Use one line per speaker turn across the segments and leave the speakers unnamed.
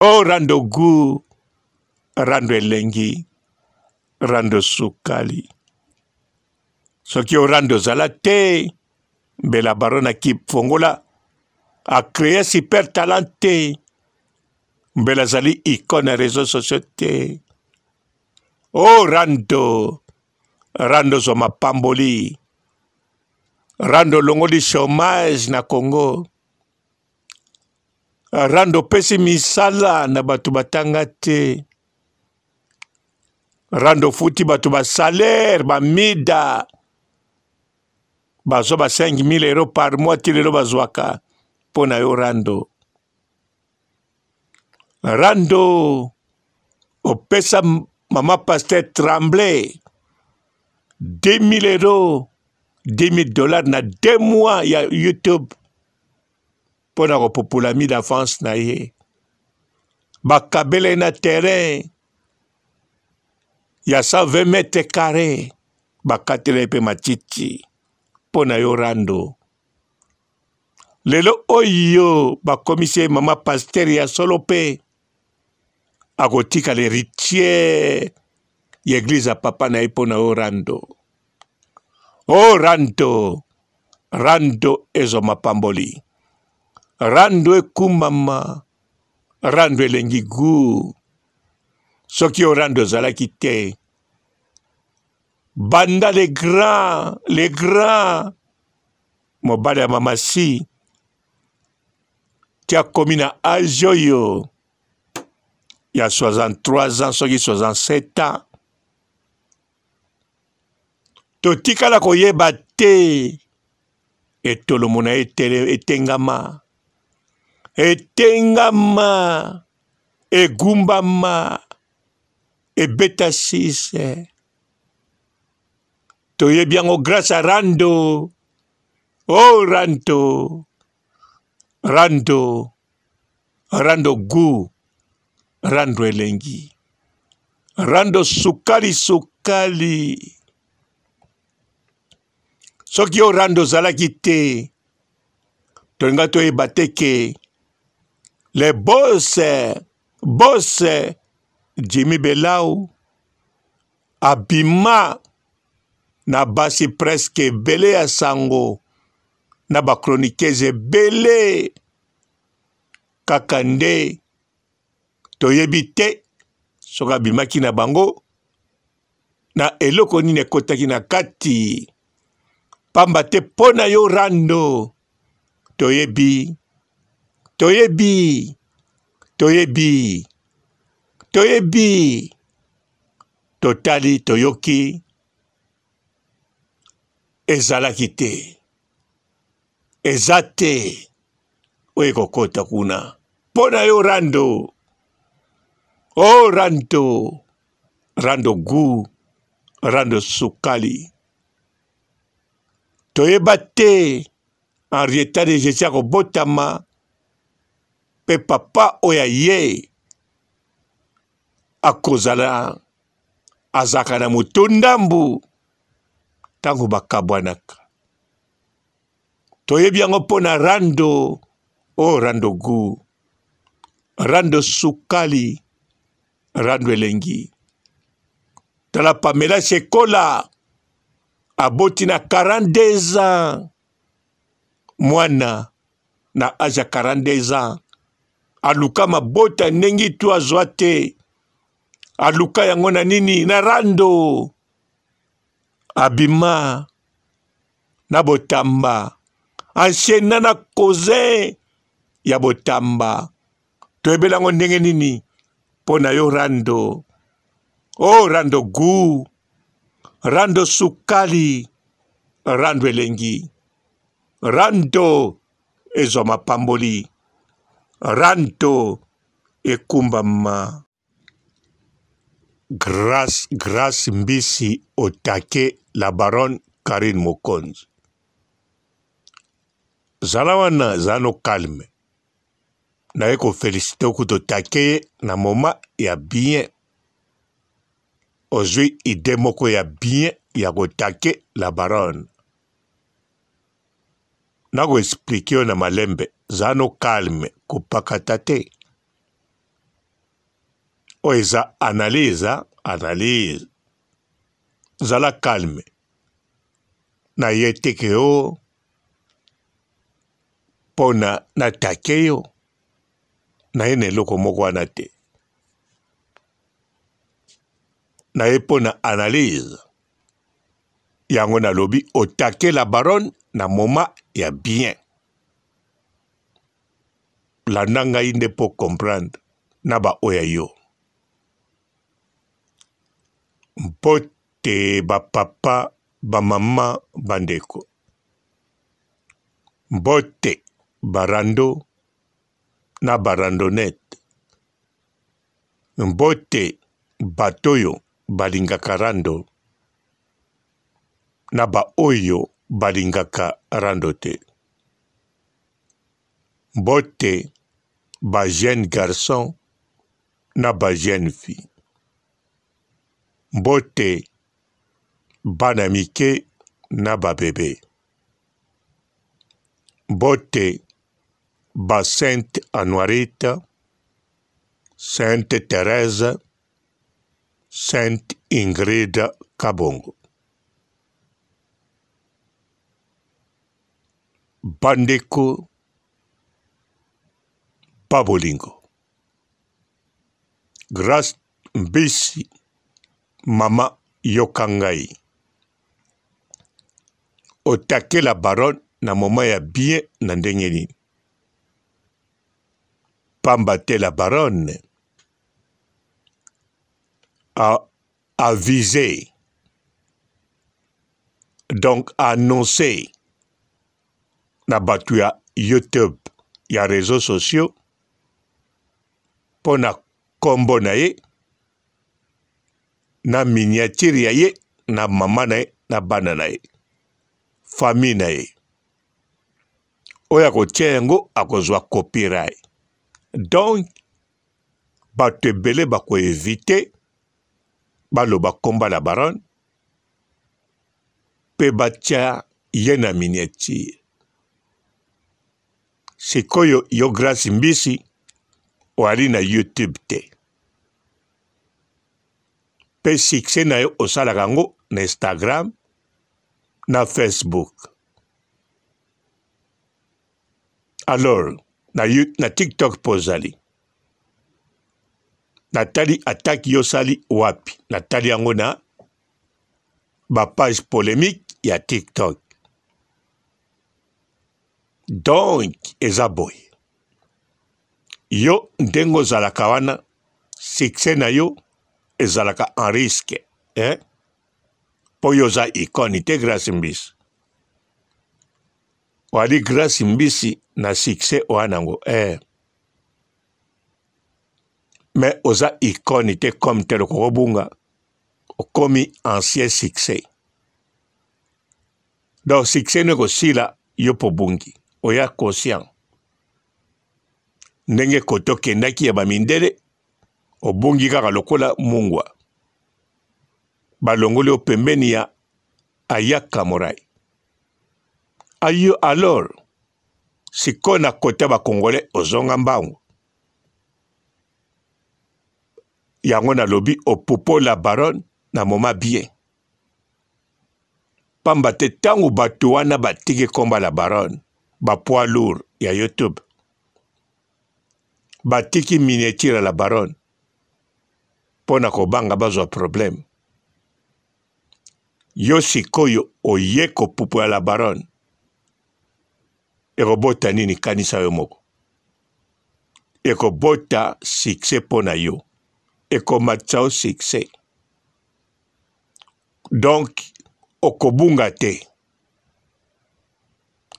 o rando gu rando elengi rando sukali soki orando ozala te mbela baron akifongola acreye super talent te mbela azali icone ya réseau sociaux te o rando rando ozwa mapamboli rando olongoli chômage na congo rando opesi misala na bato batanga te rando ofuti bato basalere bamida bazwa ba 5 000 euro par mois ti lelo bazwaka mpo na yo rando rando opesa mama paster tremble 2000 euro 2000 dollars na deux mois ya youtube mpo na kopopola mi davance na ye bakabela ye na terrain ya 120 metre carré bakatela ye mpe matiti mpo na yo rando lelo oyo bakomisi ye mama paster ya solo mpe akotika leritiere ya eglize ya papa na ye mpo na yo rando o oh, rando rando ezwa mapamboli rando ekumama rando elengi gu soki yo rando ozalaki te banda le grand le grand mobali ya mamasi ti akomi na age oyo ya 63 ans soki 67 ans totikala koyeba te etolomo na ye etengama etengama egumbama ebeta sise toyebi yango grâce ya rando o oh, rando rando rando gu rando elengi rando sukali sukali soki yo rando ozalaki te tolinga toyeba te ke le bose bose jimi be lawo abima na basi preske ebele ya sango na bakronikese ebele kaka nde toyebi te soki abimaki na bango na eloko nini ekotaki na kati pamba te mpo na yo rando toyebi toyebi toyebi toyebi totali toyoki ezalaki te eza te oyo ekokɔta kuna mpo na yo rando o rando rando gu rando sukali toyeba te en retard de jésus akobotama mpe papa oyo ye akozala azalaka na moto ndambu ntango bakabwanaka toyebi yango mpo na rando o oh rando gu rando sukali rando elengi tala pamela sekola aboti na 42 ans mwana na age ya 42 ans aluka mabota ndenge to azwa te aluka yango na nini na rando abima na botamba ansiena na koze ya botamba toyebelango ndenge nini mpo na yo rando o oh, rando gu rando sukali rando elengi rando ezwa mapamboli ranto e kumbama Grace, Grace Mbisi au taquet la baronne Karine Mokonzi zala wana za no calme na ye kofelisite kutu take ye na moma ya bien ozwi ide moko ya bien ya kotake la baronne na koexplike yo na malembe za no calme kopakata te oyo eza analyse analyse zala calme naye teke yo mpo na natake yo naye na eloko moko wana te naye mpo na analyse yango nalobi otakela baronne na moma ya bien landa ngai nde mpo comprendre na baoya yo mpo te bapapa bamama bandeko mpo te barando na barandonete mpo te bato oyo balingaka rando na baoyo balingaka rando te mbo te ba jeune garçon na ba jeune fille mbote bana mike na babebe mbote ba sainte anuarita sainte therese sainte ingrida kabongo bandeko Pabolingo. Grace Mbisi, Mama Yokangai. otakela baron na moma ya bien na ndenge nini pamba te la baronne a avisé donc annoncé na bato ya youtube ya réseaux sociaux mpo na nkombo na ye na miniatire ya ye na mama na ye na bana na ye fami na ye oyo akotia yango akozwa copyright donc bato ebele bakoevite baloba nkomba la baronne mpe batia ye na miniatire sikoyo yo grâce mbisi ozali na youtube te mpe succès na ye osalaka yango na instagram na facebook alors na, na tiktok mpo ozali natali ataki yo osali wapi natali yango na bapage polémique ya tiktok donc eza boye yo ndenge ozalaka wana succès na yo ezalaka en risque eh? mpo yo oza ikoni te grace mbisi oali grace mbisi na succès owana yango eh. me oza ikoni te comme tel okokobunga okomi ancien succès donc succès ni ekosila yo po bungi oya conscient ndenge kotokendaki ya bamindele obongi kaka lokola mungwa balongoli yo pembeni ya ayaka morai ayo alor sikoyo na kota bakongole ozonga mbangu yango nalobi opopola baron na moma bien pamba te ntango bato wana batiki komba la baron bapoi lour ya youtube batiki miniature la baronne mpo na kobanga bazwa probleme yo sikoyo oye kopupu ya la baronne ekobota nini kanisa yo moko ekobota sukse mpo na yo ekomatisa yo sukse donk okobunga te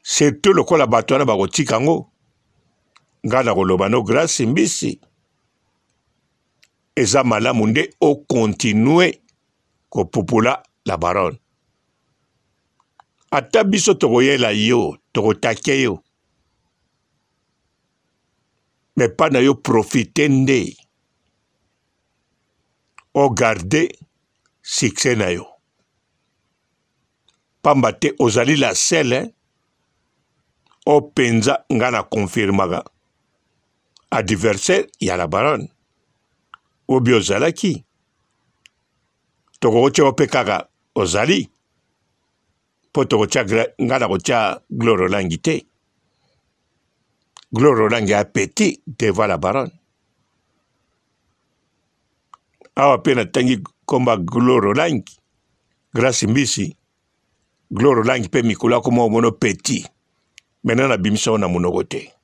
surtout lokola bato wana bakotika yango nga na koloba no grace mbisi eza malamu nde okontinue kopupula la barole ata biso tokoyela yo tokotake yo me mpa na yo profite nde ogarde succès na yo pamba te ozali la sele openza nga na konfirmaka adversaire ya la baronne obi ozalaki tokokotya ope kaka ozali mpo tokotya nga na kotya glorolangi te glorolangi apeti devant la baronne awa mpe natangi komba glorolangi grâce mbisi glorolangi mpe mikolo akoma omona peti mena nabimisa ngo na monoko te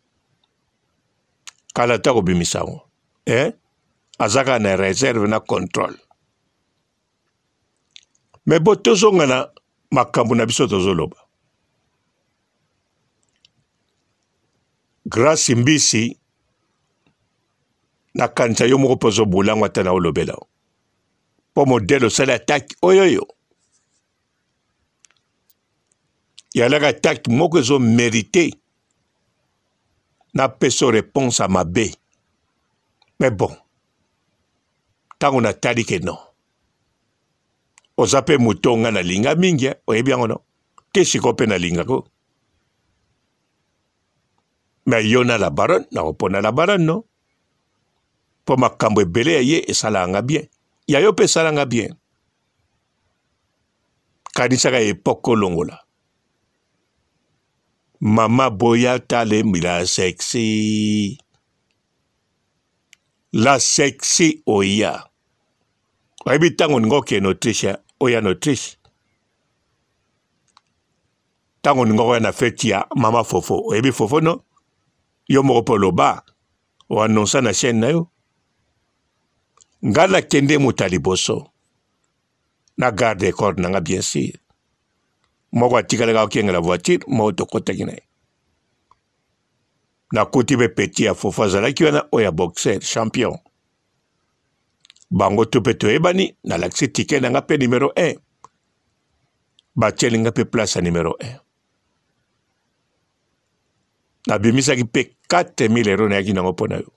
kalata kubimisako eh? azaka na reserve na control me bo tozongana makambo na biso tozoloba grace mbisi nakanisa yo moko mpo ozobula ngo ata na olobela mpo modele osala ataki oyoyo yalaka ataki moko ezomerite napeso reponse mabe me bon ntango natali ke non oza mpe moto nga nalinga mingi oyebi yango no te siko mpe nalingako me yo na la baronne nakopona la baronne no mpo makambo ebele ya ye esalaka nga bien ya yo mpe esalanga bien kanisaka epoke olongola Mama Boyata le mira sexy. La sexy oya. Wayebi ntango ninga okende autriche oya na autriche ntango ninga okoya na feti ya mama fofo oyebi fofo no yo moko mpo loba oannonsa na chaîne na yo ngai nakende moto ya liboso na garde corps na nga bien sûr moko atikali kaka okenge na voiture moko tokotaki na ye nakuti mpe peti ya fofo azalaki wana oyo ya boxer champion bango to mpe toyebani nalakisi tike na nga mpe numero 1 batieli nga mpe place ya numero 1 nabimisaki mpe 4000 euro nayaki nango mpo na yo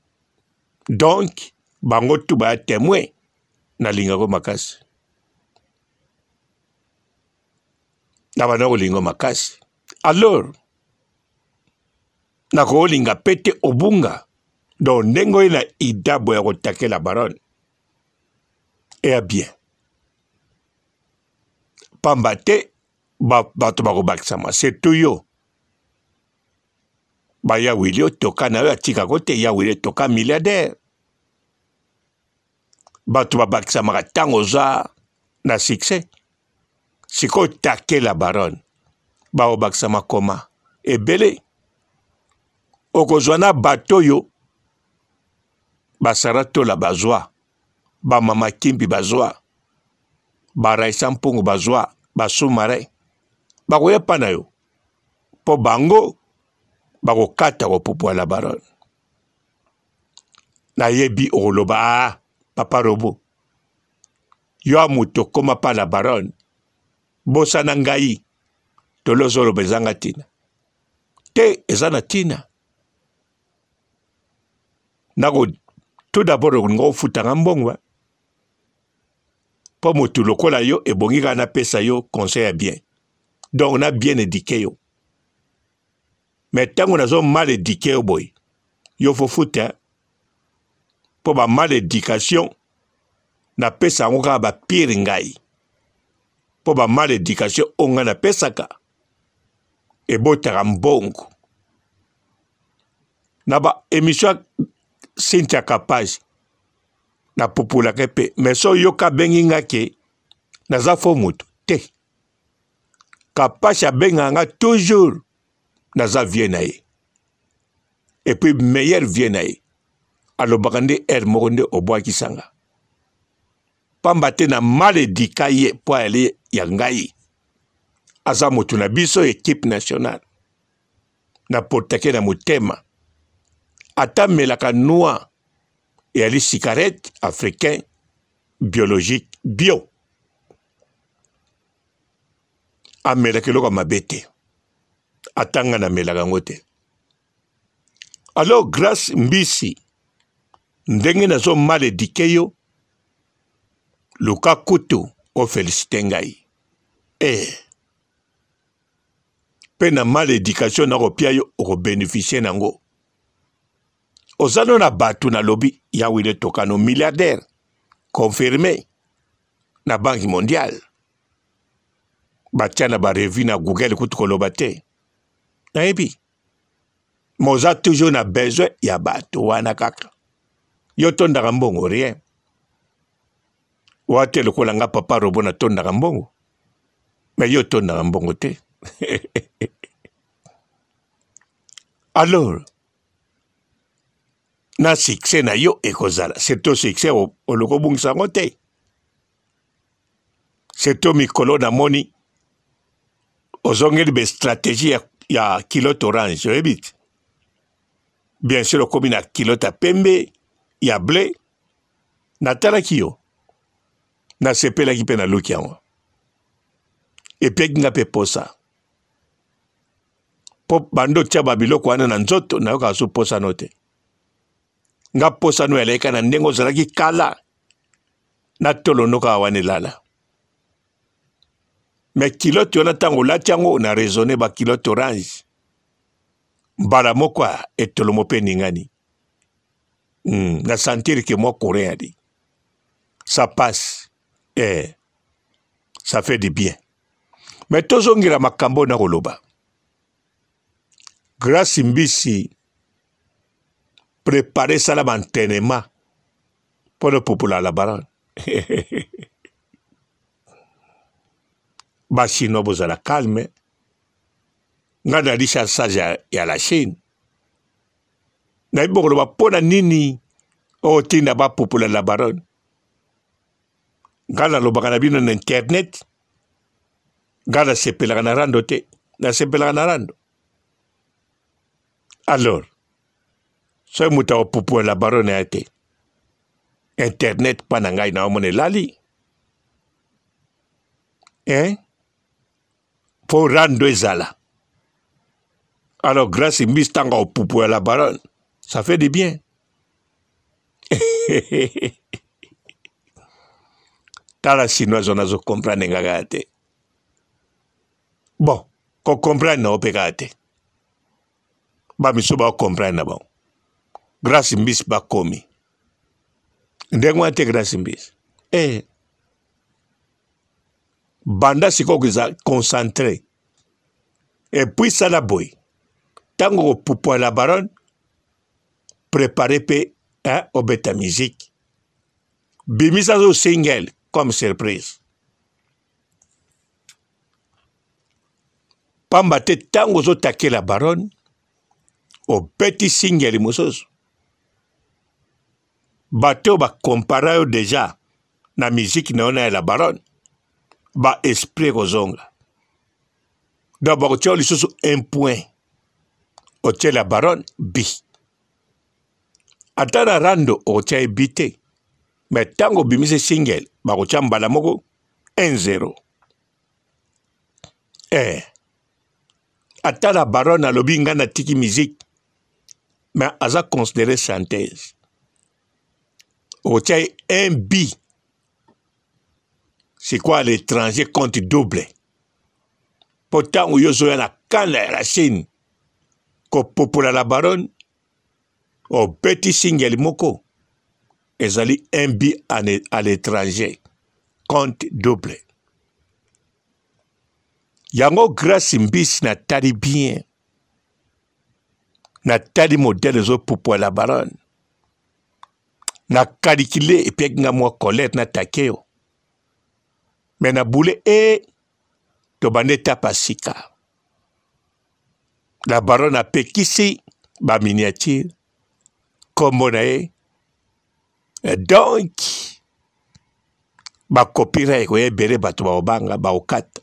donk bango tu baya témoin nalingako makasi nabanaki kolinga makasi alors nakokolinga mpe te obunga donc ndenge oyela idabo ya kotakela barone eya bien pamba te bato bakobakisama surtout yo bayawili otoka na yo atikako te yawili etoka milliardaire bato babakisamaka ntango oza na succès sikoyo take la baronne baobakisa makoma ebele okozwa na bato oyo basara tola bazwa bamama kimbi bazwa baraisa mpongo bazwa basumare bakoya mpa na yo mpo bango bakokata kopupwa la baronne nayebi okoloba a ah, papa robo yo ya moto koma mpa la baronne bosa na ngai toli ozoloba ezanga ntina te eza na ntina nako tout dabord okolinga ofutanga mbongwa mpo motu lokola yo ebongi kaka napesa yo conseil ya bien donc na bien édike yo me ntango nazo mal édike yo boye yo fofuta mpo bamal édication napesa yango kaka bapire ngai mpo bamalédication oyo ngai napesaka ebotaka mbongo na baémission ya cynthia kapage napupulaka mpe me so yoka abengi nga ke naza fo moto te kapage abengaka nga toujours naza vie na ye epuis meilleur vie na ye alobaka nde ere moko nde obwakisanga pamba te na maledika ye mpo ayali ya ngai aza moto na biso ekipe nationale na portake na motema atamelaka noa eyali sikarete africain biologique bio amelaka eloko ya mabe te atanga na melaka yango te alors grace mbisi ndenge nazomala edike yo luka kutu o felisite ngai e mpe na malédication nakopia yo okobenefisie nango oza no na bato nalobi yawile tokano milliardaire confirme na banke mondiale batia na barevi na google kutu koloba te nayebi ma oza toujours na besoin ya bato wana kaka yo tondaka mbongo rien wate lokola nga papa robo na tondaka mbongo me yo tondaka mbongo te alors na succès na yo ekozala seto succès oloko obungisa yango te seto mikolo namoni ozongeli bestratégie ya, ya kilote orange oyebi te bien sûr okomi na kilote ya pembe ya ble natalaki yo nasepelaki mpe naluki yango epiaki nga mpe posa mpo bando tia babiloko wana na nzoto nayokaka so posano te nga posano elayika na ndenge ozalaki kala na tolonoka awa na elala me kilote wana ntango olati yango na raisonne bakilote orange mbala moko etolomo mpe ningani mm. na santire ke mwa courant ali ça passe eh, ça fait du bien me tozongela makambo na koloba grace mbisi prépare esala bantenema mpona popola la barane bachinois bozala calme nga nali chassage ya, ya la chine nayebi bokoloba mpona nini otinda oh, bapopola la barone nga alobaka na bino na internet nga nasepelaka na rando te nasepelaka na rando alors soki moto akopupuela baro na ya te internet mpa na ngai naomona elali hein? mpo rando ezala alors grâce mbisi ntango akopupuela baron ça fait du bien tala chinoise wanazokompranenga kaya te bon kokomprane nao mpe kaka te bamiso bakomprane na bango grace mbisi bakomi ndenge wana te grace mbisi e banda sikoyo koza concentre epui sala boye ntango kopupwa la baronne prépare mpe obeta miziki bimisa zo singele comme surprise pamba te ntango ozotakela barone obeti singeli mosusu bato oyo bakompara yo deja na miziki na yo na yela barone baesprit ekozonga donc bakotia yo lisusu un point otiela barone bi ata na rando okotia ye bi te me ntango obimisi single bakotya mbala moko 10 eh ata na baron alobi ngai natiki miziki me aza considere synthèse okotya ye un bi sikoya l'étranger compte double mpo ntango yo ozoya na kanda ya la chine kopopola na baron obeti singeli moko ezali 1 bi à l'étranger compte double yango grâce mbisi natali bien natali modele ezopupwela barone nakalikile epiaki nga mwa colete natake yo me nabule e tobandi etapa sika na barone apekisi baminiature nkombo na ye donk bakopirai ekoya ebele bato baobanga baokata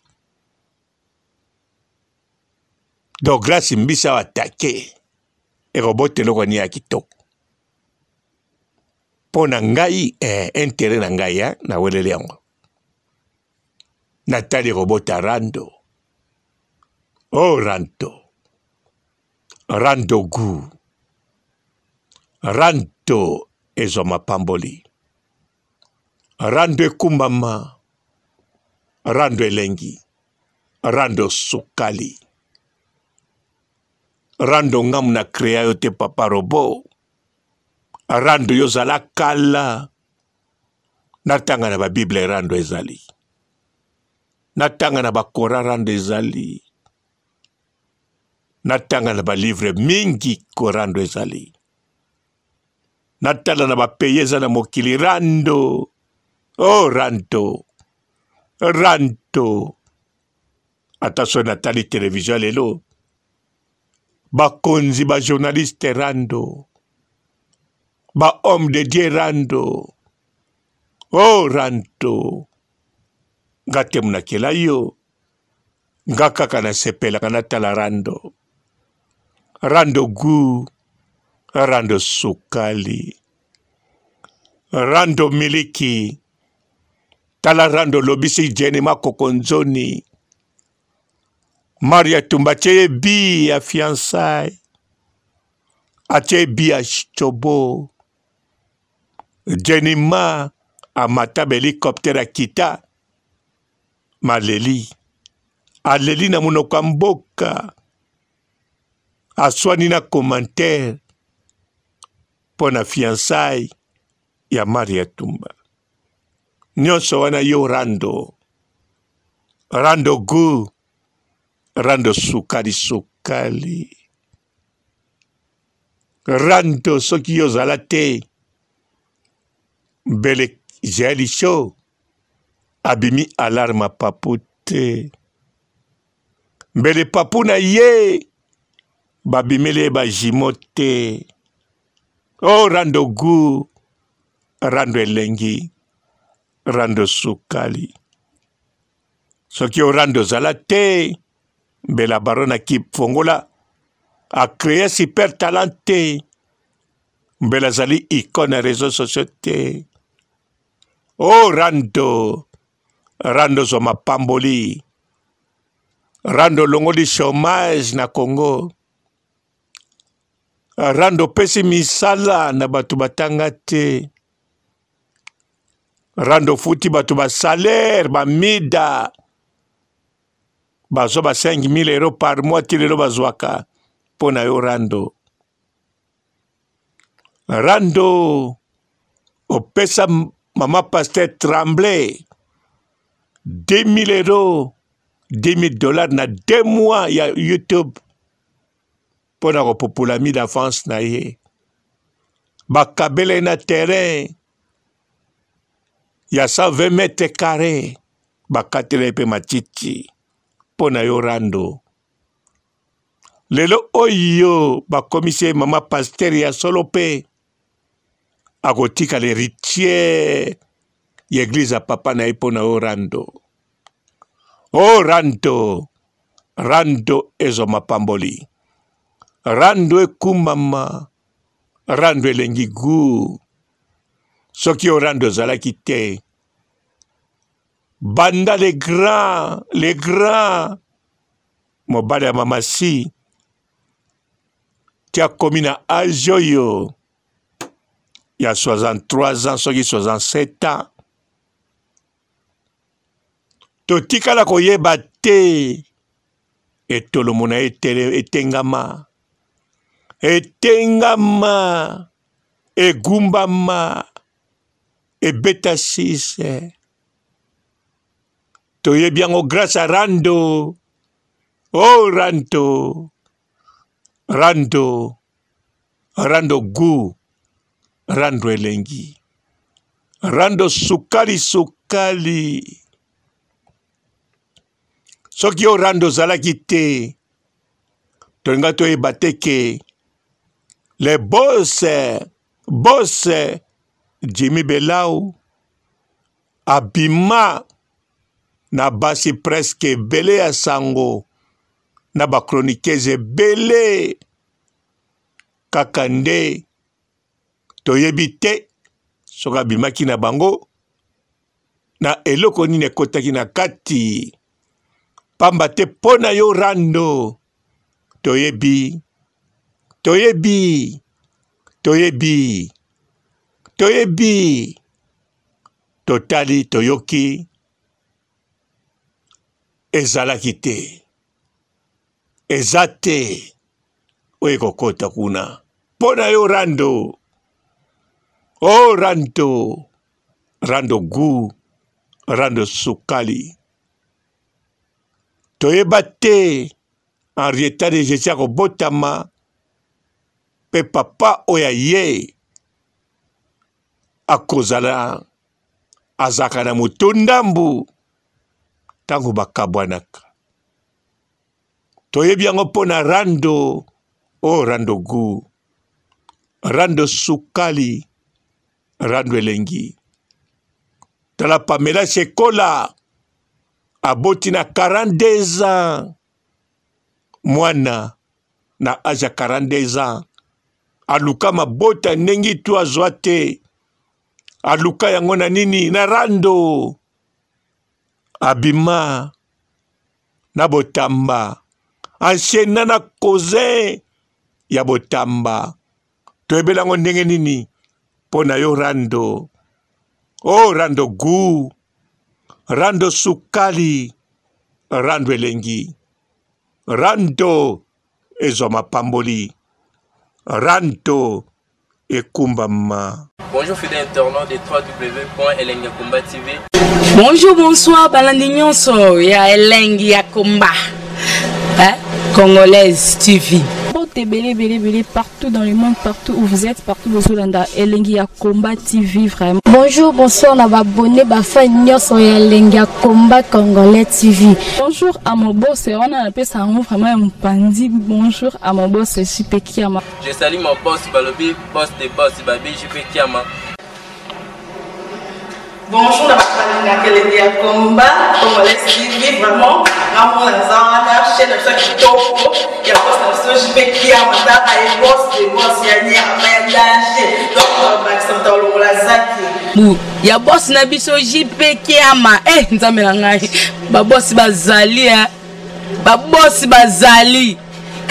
douglas mbisa awa atake ekobota eloko ni ya kitoko mpo na ngai eh, intere na ngai ya naweleli yango natali ekobota rando o oh, ranto randogu ranto ezwa mapamboli rando ekumbama rando elengi rando sukali rando ngamu na krea yo te papa robo rando yo ozala kala na ntanga na babible rando ezali na ntanga na bakora rando ezali na ntanga na balivre mingi korando ezali na tala na bapeye eza na mokili rando o oh, ranto ranto ata so natali televizio lelo bakonzi bajournaliste rando bahomme de dieu rando o oh, ranto nga temunakela yo nga kaka nasepelaka natala rando rando gu rando sukali rando miliki tala rando lobisi jeni makoko nzoni mari atumba ti ye bi afiançai ati ye bi atiobo jeni ma amata bahélicoptère akita maleli aleli na munoko ya mboka aswani na commentaire mpo na fiançai ya maria tumba nyonso wana yo rando rando gu rando sukalisukali rando soki yo ozala te mbele jaeli sho abimi alarma papu te mbele papu na ye babimeli ye bajimo te o oh, rando gu rando elengi rando sukali soki o rando ozala te mbela baron akip fongola acréer super talent te mbela azali icone ya réseau sociaux te o oh, rando rando ozwa mapamboli rando olongoli chômage na congo Ah, rando opesi misala na bato batanga te rando ofuti bato basalere bamida bazwa ba 5 000 euro par mois ti lelo bazwaka mpo na yo rando rando opesa mama paster tremble 2000 euro 2000 dollars na deux mois ya youtube mpo na kopupula mi davance na ye bakabela ye na terrain ya 120 mètre carré bakatela ye mpe matiti mpo na yo rando lelo oyo bakomisi ye mama paster ya solo mpe akotika leritiere ya eglize ya papa na ye mpo na yo rando o oh rando rando ezwa mapamboli rando ekumama rando elengi gu soki yo rando ozalaki te banda le grand le grand mobali ya mamasi ti akomi na age oyo ya 63 ans soki 67 ans totikala koyeba te etolomo na ye etengama etengama egumbama ebeta sise toyebi yango grâce a rando o oh, rando rando rando gu rando elengi rando sukali sukali soki yo rando ozalaki te tolinga toyeba te ke le bose bose jimi be lawo abima na basi preske ebele ya sango na bakronikese ebele kaka nde toyebi te soki abimaki na bango na eloko nini ekotaki na kati pamba te mpo na yo rando toyebi toyebi toyebi toyebi totali toyoki ezalaki te eza te oyo ekokɔta kuna mpo na yo rando o oh, rando rando gu rando sukali toyeba te en retard de jésus akobotama mpe papa oyo ye akozala azalaka na moto ndambu ntango bakabwanaka toyebi yango mpona rando o rando gu rando sukali rando elengi tala pamela sekola aboti na 42 ans mwana na age ya 42 ans aluka mabota ndenge to azwa te aluka yango na nini na rando abima na botamba ansiena na cousin ya botamba toyebela yango ndenge nini mpo na yo rando o oh, rando gu rando sukali rando elengi rando ezwa mapamboli Ranto Ekumbama.
Bonjour fidèles internautes de www.elengakumba TV.
Bonjour, bonsoir balandi nyonso ya Elengi
ya Kumba.
Hein? Congolaise TV.
écoute belé belé belé partout dans le monde partout où vous êtes partout bozolanda elengi ya combat tv vraiment
bonjour bonsoir na babone bafan nyonso ya elengi ya combat congolais tv
bonjour à mon boss wana napesa yango vraiment ya mopandi bonjour à mon boss jipe kiama
je salue mon boss balobi boss de boss babi jipe kiama
bonjour na bakali na kelenge ya komba congolais tv vraiment ngamona naza wana chaine na biso eh, ya kitoko ya bos na biso jipekia mataka ye bos de bos ya nyama ya danger donc babakisa moto alongola zaki
ya bosi na biso jipekiama e nzambe na ngai babosi bazali babosi bazali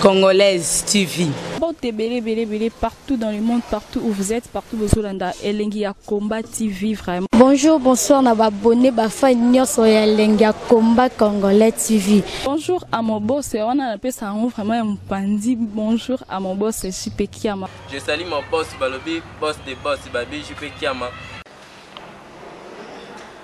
Congolaise TV. partout dans le monde, partout où vous êtes, partout où vous êtes, Elengi Combat TV vraiment.
Bonjour, bonsoir, na abonné bafa nyoso ya Elengi Combat Congolais TV.
Bonjour à mon boss, on a appelé ça vraiment un pandi. Bonjour à mon boss, Jipe Kiama.
Je salue mon boss Balobi, boss des boss Babi Jipe Kiama.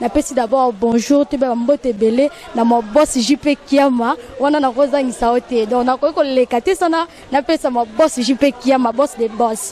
napesi d'abord bonjour toyeba bambote ebele na mabosi ju mpe kiama wana nakozangisa yo te donc nakoki koleka te sana napesa mabosi ju mpe kiama bosi de bosi